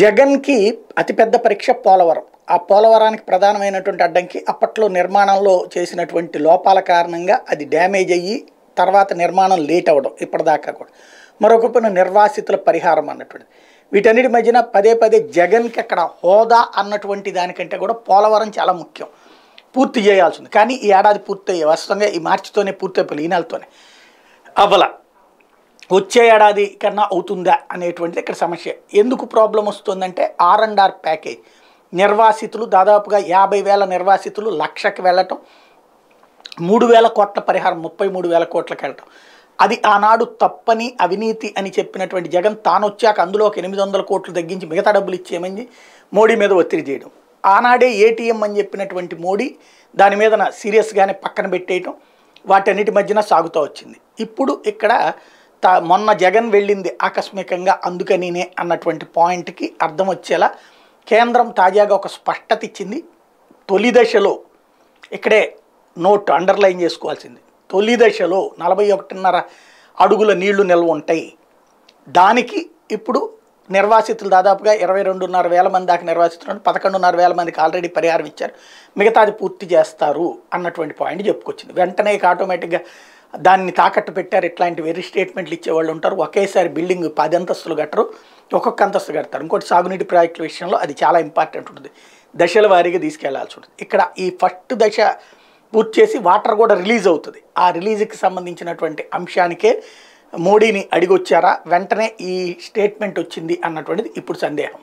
జగన్కి అతిపెద్ద పరీక్ష పోలవరం ఆ పోలవరానికి ప్రధానమైనటువంటి అడ్డంకి అప్పట్లో నిర్మాణంలో చేసినటువంటి లోపాల కారణంగా అది డ్యామేజ్ అయ్యి తర్వాత నిర్మాణం లేట్ అవ్వడం ఇప్పటిదాకా కూడా మరొక పని నిర్వాసితుల పరిహారం అన్నటువంటిది వీటన్నిటి మధ్యన పదే పదే జగన్కి అక్కడ హోదా అన్నటువంటి దానికంటే కూడా పోలవరం చాలా ముఖ్యం పూర్తి చేయాల్సింది కానీ ఈ ఏడాది పూర్తయ్యే వస్తుంది ఈ మార్చితోనే పూర్తయిపోయి ఈ నెలతోనే అవ్వలా వచ్చే ఏడాది కన్నా అవుతుందా అనేటువంటిది ఇక్కడ సమస్య ఎందుకు ప్రాబ్లం వస్తుందంటే ఆర్ అండ్ ఆర్ ప్యాకేజ్ నిర్వాసితులు దాదాపుగా యాభై వేల నిర్వాసితులు లక్షకి వెళ్ళటం మూడు వేల కోట్ల పరిహారం ముప్పై మూడు వేల కోట్లకు వెళ్ళటం అది ఆనాడు తప్పని అవినీతి అని చెప్పినటువంటి జగన్ తాను వచ్చాక అందులో ఒక ఎనిమిది వందల కోట్లు తగ్గించి మిగతా డబ్బులు ఇచ్చేయమని మోడీ మీద ఒత్తిడి చేయడం ఆనాడే ఏటీఎం అని చెప్పినటువంటి మోడీ దాని మీద సీరియస్గానే పక్కన పెట్టేయటం వాటన్నిటి మధ్యన సాగుతూ వచ్చింది ఇప్పుడు ఇక్కడ తా మొన్న జగన్ వెళ్ళింది ఆకస్మికంగా అందుకనినే అన్నటువంటి పాయింట్కి అర్థం వచ్చేలా కేంద్రం తాజాగా ఒక స్పష్టత ఇచ్చింది తొలి దశలో ఇక్కడే నోట్ అండర్లైన్ చేసుకోవాల్సింది తొలి దశలో నలభై ఒకటిన్నర అడుగుల నీళ్లు నిల్వ ఉంటాయి దానికి ఇప్పుడు నిర్వాసితులు దాదాపుగా ఇరవై రెండున్నర వేల మంది దాకా నిర్వాసితులు పదకొండున్నర వేల మందికి ఆల్రెడీ పరిహారం ఇచ్చారు మిగతాది పూర్తి చేస్తారు అన్నటువంటి పాయింట్ చెప్పుకొచ్చింది వెంటనే ఆటోమేటిక్గా దాన్ని తాకట్టు పెట్టారు ఇట్లాంటి వెరీ స్టేట్మెంట్లు ఇచ్చేవాళ్ళు ఉంటారు ఒకేసారి బిల్డింగ్ పది అంతస్తులు కట్టరు ఒక్కొక్క అంతస్తు కడతారు ఇంకోటి సాగునీటి ప్రాజెక్టుల విషయంలో అది చాలా ఇంపార్టెంట్ ఉంటుంది దశల వారీగా తీసుకెళ్లాల్సి ఉంటుంది ఇక్కడ ఈ ఫస్ట్ దశ పూర్తి చేసి వాటర్ కూడా రిలీజ్ అవుతుంది ఆ రిలీజ్కి సంబంధించినటువంటి అంశానికే మోడీని అడిగొచ్చారా వెంటనే ఈ స్టేట్మెంట్ వచ్చింది అన్నటువంటిది ఇప్పుడు సందేహం